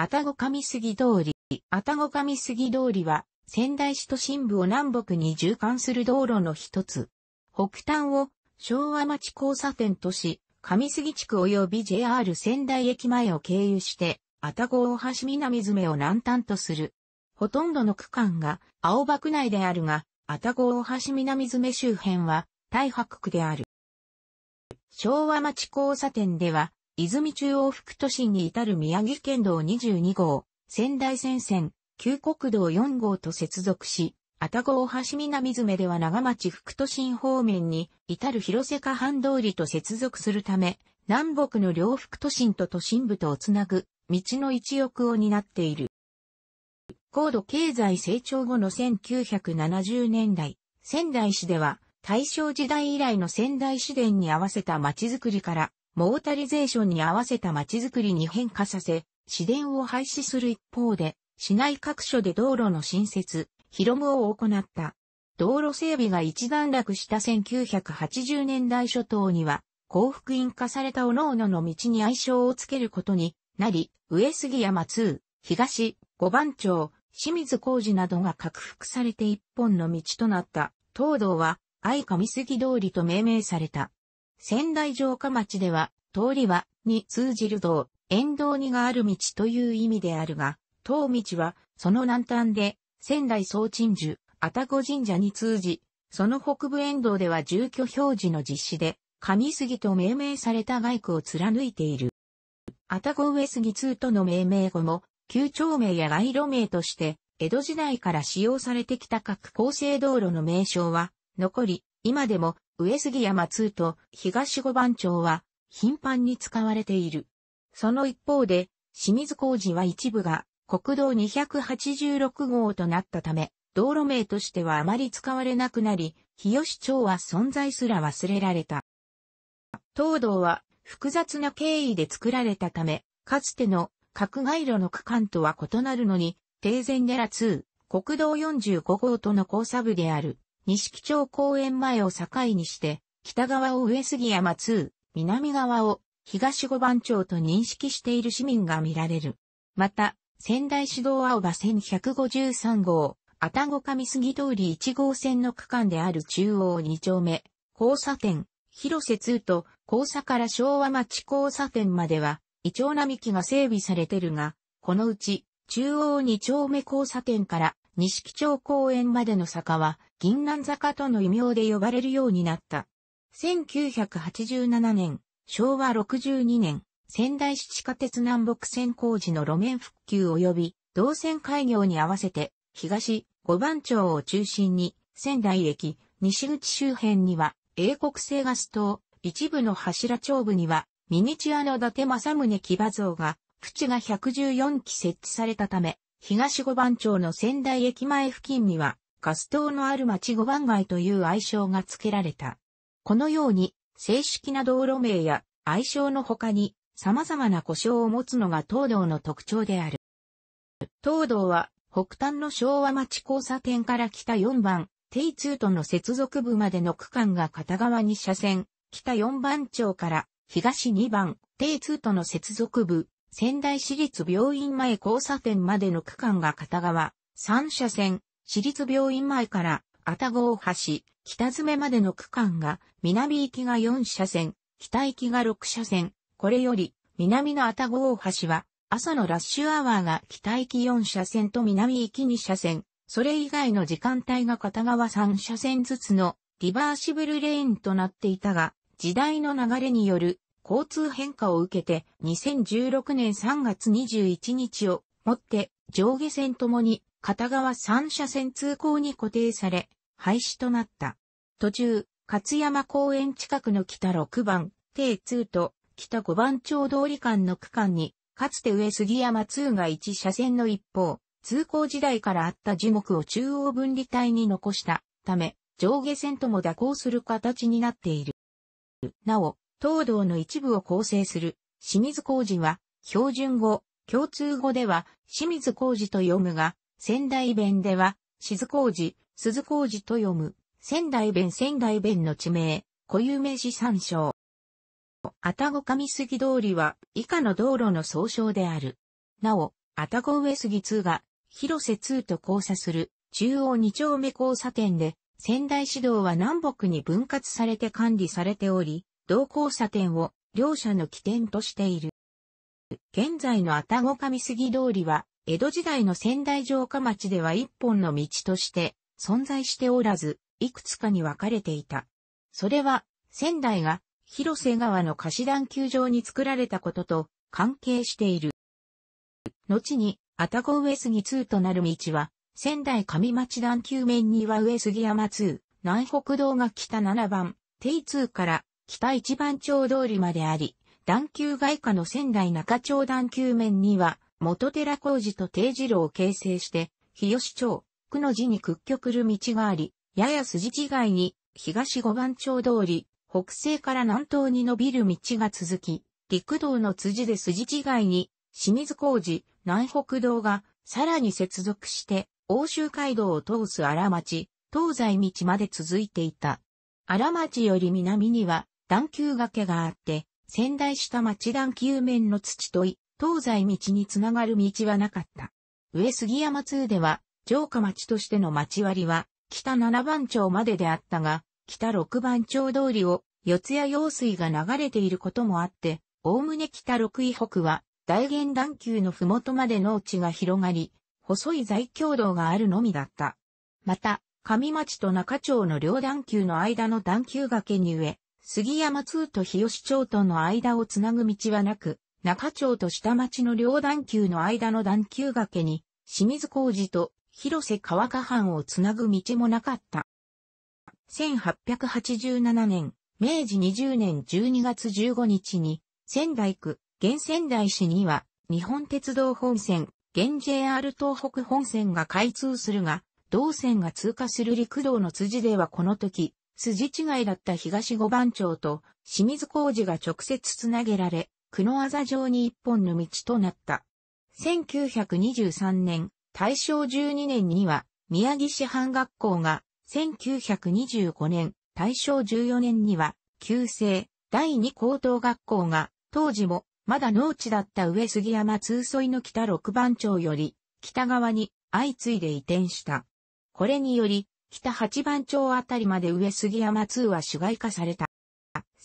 あたご上杉通り。あたご上杉通りは、仙台市都心部を南北に縦貫する道路の一つ。北端を昭和町交差点とし、上杉地区及び JR 仙台駅前を経由して、あたご大橋南詰を南端とする。ほとんどの区間が青葉区内であるが、あたご大橋南詰周辺は、大白区である。昭和町交差点では、泉中央副都心に至る宮城県道22号、仙台線線、旧国道4号と接続し、愛宕大橋南詰では長町副都心方面に至る広瀬下半通りと接続するため、南北の両副都心と都心部とをつなぐ、道の一翼を担っている。高度経済成長後の1970年代、仙台市では、大正時代以来の仙台市電に合わせた街づくりから、モータリゼーションに合わせた街づくりに変化させ、市電を廃止する一方で、市内各所で道路の新設、広務を行った。道路整備が一段落した1980年代初頭には、幸福院化された各々の道に愛称をつけることになり、上杉山通、東、五番町、清水工事などが拡幅されて一本の道となった、東道は、愛上杉通りと命名された。仙台城下町では、通りは、に通じる道、沿道にがある道という意味であるが、当道は、その南端で、仙台総鎮守、愛宕神社に通じ、その北部沿道では住居表示の実施で、上杉と命名された外区を貫いている。愛宕上杉通との命名後も、旧町名や街路名として、江戸時代から使用されてきた各構成道路の名称は、残り、今でも、上杉山通と東五番町は、頻繁に使われている。その一方で、清水工事は一部が国道286号となったため、道路名としてはあまり使われなくなり、日吉町は存在すら忘れられた。東道は複雑な経緯で作られたため、かつての各街路の区間とは異なるのに、定前寺2、国道45号との交差部である、西木町公園前を境にして、北側を上杉山2、南側を東五番町と認識している市民が見られる。また、仙台市道青葉線153号、愛宕上杉通り1号線の区間である中央2丁目、交差点、広瀬通と交差から昭和町交差点までは、イチョウ並木が整備されてるが、このうち、中央2丁目交差点から錦町公園までの坂は、銀南坂との異名で呼ばれるようになった。1987年、昭和62年、仙台市地下鉄南北線工事の路面復旧及び動線開業に合わせて、東五番町を中心に仙台駅、西口周辺には英国製ガス灯、一部の柱頂部にはミニチュアの伊達政宗騎馬像が、口が114基設置されたため、東五番町の仙台駅前付近には、ガス灯のある町五番街という愛称が付けられた。このように、正式な道路名や愛称の他に、様々な故障を持つのが東道の特徴である。東道は、北端の昭和町交差点から北4番、T2 との接続部までの区間が片側2車線、北4番町から東2番、T2 との接続部、仙台市立病院前交差点までの区間が片側、3車線、市立病院前から愛宕大橋、北詰までの区間が、南行きが4車線、北行きが6車線、これより、南の愛宕大橋は、朝のラッシュアワーが北行き4車線と南行き2車線、それ以外の時間帯が片側3車線ずつのリバーシブルレーンとなっていたが、時代の流れによる交通変化を受けて2016年3月21日をもって上下線ともに片側3車線通行に固定され、廃止となった。途中、勝山公園近くの北6番、定2と北5番町通り間の区間に、かつて上杉山2が1車線の一方、通行時代からあった樹木を中央分離帯に残したため、上下線とも蛇行する形になっている。なお、東道の一部を構成する清水工事は、標準語、共通語では清水工事と読むが、仙台弁では、静工事、鈴小路と読む、仙台弁仙台弁の地名、固有名詞参照。愛宕上杉通りは以下の道路の総称である。なお、愛宕上杉通が広瀬通と交差する中央二丁目交差点で仙台市道は南北に分割されて管理されており、同交差点を両者の起点としている。現在の愛宕上杉通りは江戸時代の仙台城下町では一本の道として存在しておらず、いくつかに分かれていた。それは、仙台が広瀬川の貸し団球場に作られたことと関係している。後に、愛宕上杉2となる道は、仙台上町団球面には上杉山2、南北道が北7番、定2から北一番町通りまであり、団球外下の仙台中町団球面には、元寺工事と定次郎を形成して、日吉町、区の字に屈曲る道があり、やや筋違いに、東五番町通り、北西から南東に伸びる道が続き、陸道の辻で筋違いに、清水工事、南北道が、さらに接続して、欧州街道を通す荒町、東西道まで続いていた。荒町より南には、段丘崖があって、仙台下町段丘面の土とい、東西道につながる道はなかった。上杉山通では、城下町としての町割は、北七番町までであったが、北六番町通りを四谷用水が流れていることもあって、おおむね北六位北は、大元段丘の麓まで農地が広がり、細い在京道があるのみだった。また、上町と中町の両段丘の間の段丘崖に植え、杉山通と日吉町との間をつなぐ道はなく、中町と下町の両段丘の間の段丘崖に、清水工事と広瀬川下藩をつなぐ道もなかった。1887年、明治20年12月15日に、仙台区、現仙台市には、日本鉄道本線、現 JR 東北本線が開通するが、同線が通過する陸道の辻ではこの時、筋違いだった東五番町と清水工事が直接つなげられ、久野あざ上に一本の道となった。1923年、大正12年には、宮城市藩学校が、1925年、大正14年には、旧制、第二高等学校が、当時も、まだ農地だった上杉山通沿の北六番町より、北側に相次いで移転した。これにより、北八番町あたりまで上杉山通は主外化された。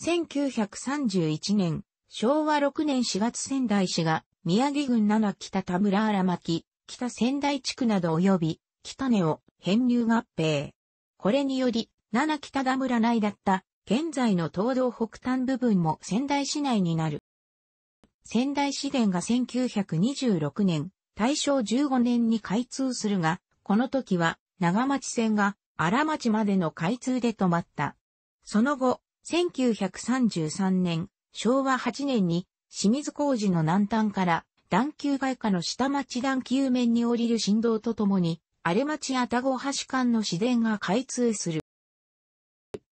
1931年、昭和6年4月仙台市が、宮城郡七北田村荒牧、北仙台地区など及び、北根を編入合併。これにより、七北田村内だった、現在の東道北端部分も仙台市内になる。仙台市電が1926年、大正15年に開通するが、この時は長町線が荒町までの開通で止まった。その後、1933年、昭和8年に清水工事の南端から段丘外下の下町段丘面に降りる振動とともに、荒れ町愛宕橋間の市電が開通する。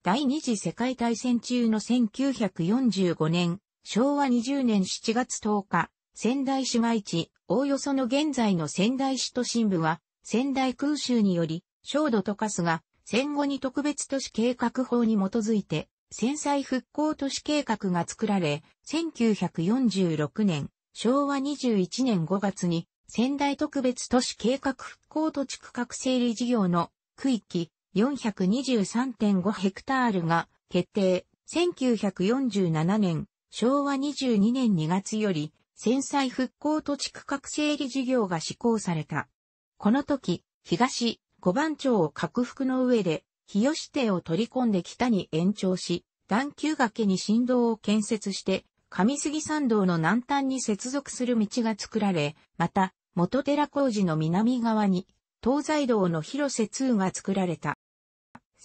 第二次世界大戦中の1945年、昭和20年7月10日、仙台市街地、おおよその現在の仙台市都心部は、仙台空襲により、焦土とすが、戦後に特別都市計画法に基づいて、戦災復興都市計画が作られ、1946年、昭和21年5月に仙台特別都市計画復興土地区画整理事業の区域423.5ヘクタールが決定。1947年、昭和22年2月より、戦災復興土地区画整理事業が施行された。この時、東五番町を拡幅の上で、日吉邸を取り込んで北に延長し、段丘崖に振動を建設して、上杉山道の南端に接続する道が作られ、また、元寺工事の南側に、東西道の広瀬通が作られた。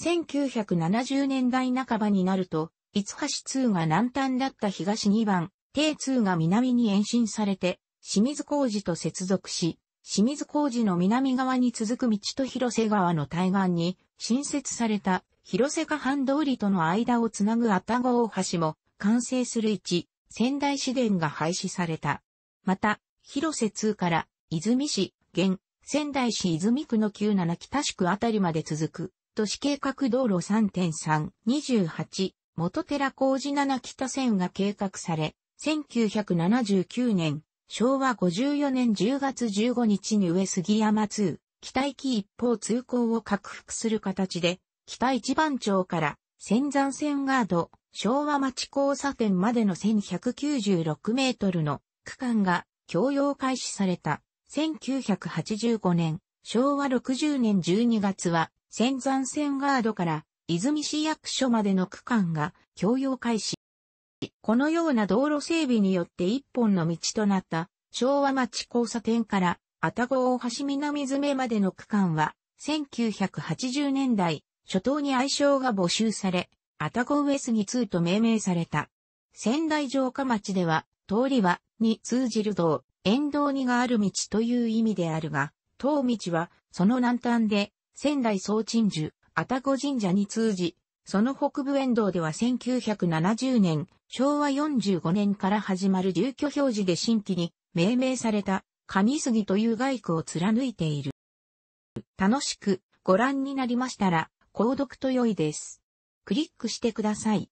1970年代半ばになると、五橋通が南端だった東2番、定通が南に延伸されて、清水工事と接続し、清水工事の南側に続く道と広瀬川の対岸に、新設された広瀬河畔通りとの間をつなぐ愛宕大橋も、完成する位置、仙台市電が廃止された。また、広瀬通から、泉市、現、仙台市泉区の97北宿あたりまで続く、都市計画道路3.3、28、元寺工事7北線が計画され、1979年、昭和54年10月15日に上杉山2、北駅一方通行を拡幅する形で、北一番町から仙山線ガード、昭和町交差点までの1196メートルの区間が供用開始された1985年、昭和60年12月は、仙山線ガードから泉市役所までの区間が供用開始。このような道路整備によって一本の道となった昭和町交差点から愛宕大橋南詰までの区間は1980年代初頭に愛称が募集され愛宕上杉通と命名された。仙台城下町では、通りは、に通じる道、沿道にがある道という意味であるが、当道は、その南端で、仙台総鎮守、タゴ神社に通じ、その北部沿道では1970年、昭和45年から始まる住居表示で新規に命名された、上杉という外区を貫いている。楽しくご覧になりましたら、購読と良いです。クリックしてください。